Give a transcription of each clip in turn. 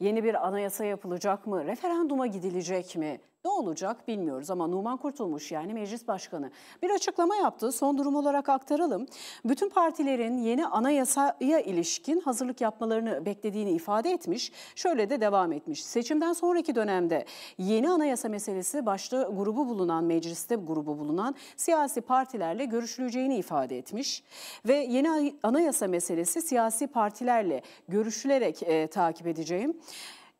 Yeni bir anayasa yapılacak mı? Referanduma gidilecek mi? Ne olacak bilmiyoruz ama Numan Kurtulmuş yani meclis başkanı bir açıklama yaptı. Son durum olarak aktaralım. Bütün partilerin yeni anayasaya ilişkin hazırlık yapmalarını beklediğini ifade etmiş. Şöyle de devam etmiş. Seçimden sonraki dönemde yeni anayasa meselesi başta grubu bulunan mecliste grubu bulunan siyasi partilerle görüşüleceğini ifade etmiş ve yeni anayasa meselesi siyasi partilerle görüşülerek e, takip edeceğim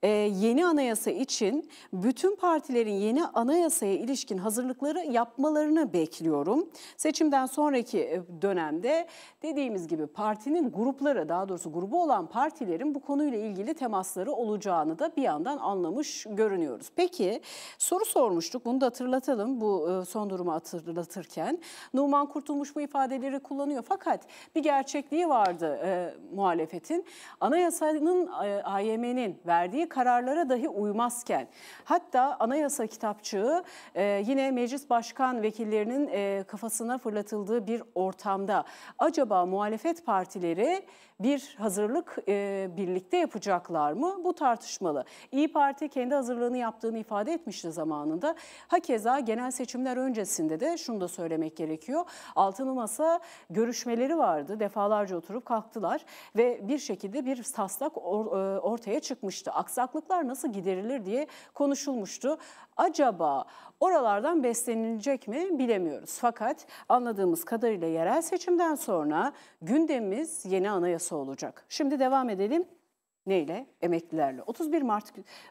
e, yeni anayasa için bütün partilerin yeni anayasaya ilişkin hazırlıkları yapmalarını bekliyorum. Seçimden sonraki e, dönemde dediğimiz gibi partinin gruplara daha doğrusu grubu olan partilerin bu konuyla ilgili temasları olacağını da bir yandan anlamış görünüyoruz. Peki soru sormuştuk bunu da hatırlatalım bu e, son durumu hatırlatırken. Numan Kurtulmuş bu ifadeleri kullanıyor fakat bir gerçekliği vardı e, muhalefetin. Anayasanın, e, AYM'nin verdiği kararlara dahi uymazken hatta anayasa kitapçığı e, yine meclis başkan vekillerinin e, kafasına fırlatıldığı bir ortamda acaba muhalefet partileri bir hazırlık e, birlikte yapacaklar mı? Bu tartışmalı. İyi Parti kendi hazırlığını yaptığını ifade etmişti zamanında. Hakeza genel seçimler öncesinde de şunu da söylemek gerekiyor. Altılı Masa görüşmeleri vardı. Defalarca oturup kalktılar ve bir şekilde bir taslak or, e, ortaya çıkmıştı. Aksi aksaklıklar nasıl giderilir diye konuşulmuştu. Acaba oralardan beslenilecek mi bilemiyoruz. Fakat anladığımız kadarıyla yerel seçimden sonra gündemimiz yeni anayasa olacak. Şimdi devam edelim. Neyle? Emeklilerle. 31 Mart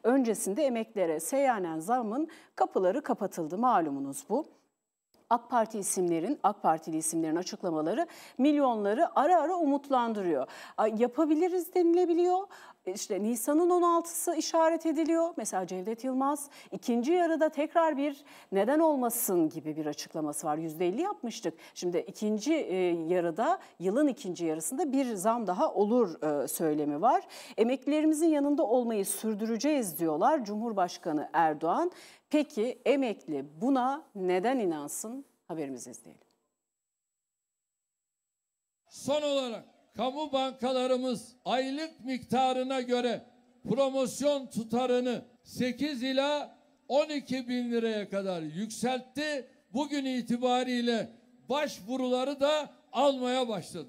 öncesinde emeklilere seyyanen zamın kapıları kapatıldı malumunuz bu. AK Parti isimlerin, AK Partili isimlerin açıklamaları milyonları ara ara umutlandırıyor. Yapabiliriz denilebiliyor e, işte Nisan'ın 16'sı işaret ediliyor. Mesela Cevdet Yılmaz ikinci yarıda tekrar bir neden olmasın gibi bir açıklaması var. %50 yapmıştık. Şimdi ikinci e, yarıda yılın ikinci yarısında bir zam daha olur e, söylemi var. Emeklilerimizin yanında olmayı sürdüreceğiz diyorlar Cumhurbaşkanı Erdoğan. Peki emekli buna neden inansın? Haberimizi izleyelim. Son olarak kamu bankalarımız aylık miktarına göre promosyon tutarını 8 ila 12 bin liraya kadar yükseltti. Bugün itibariyle başvuruları da almaya başladı.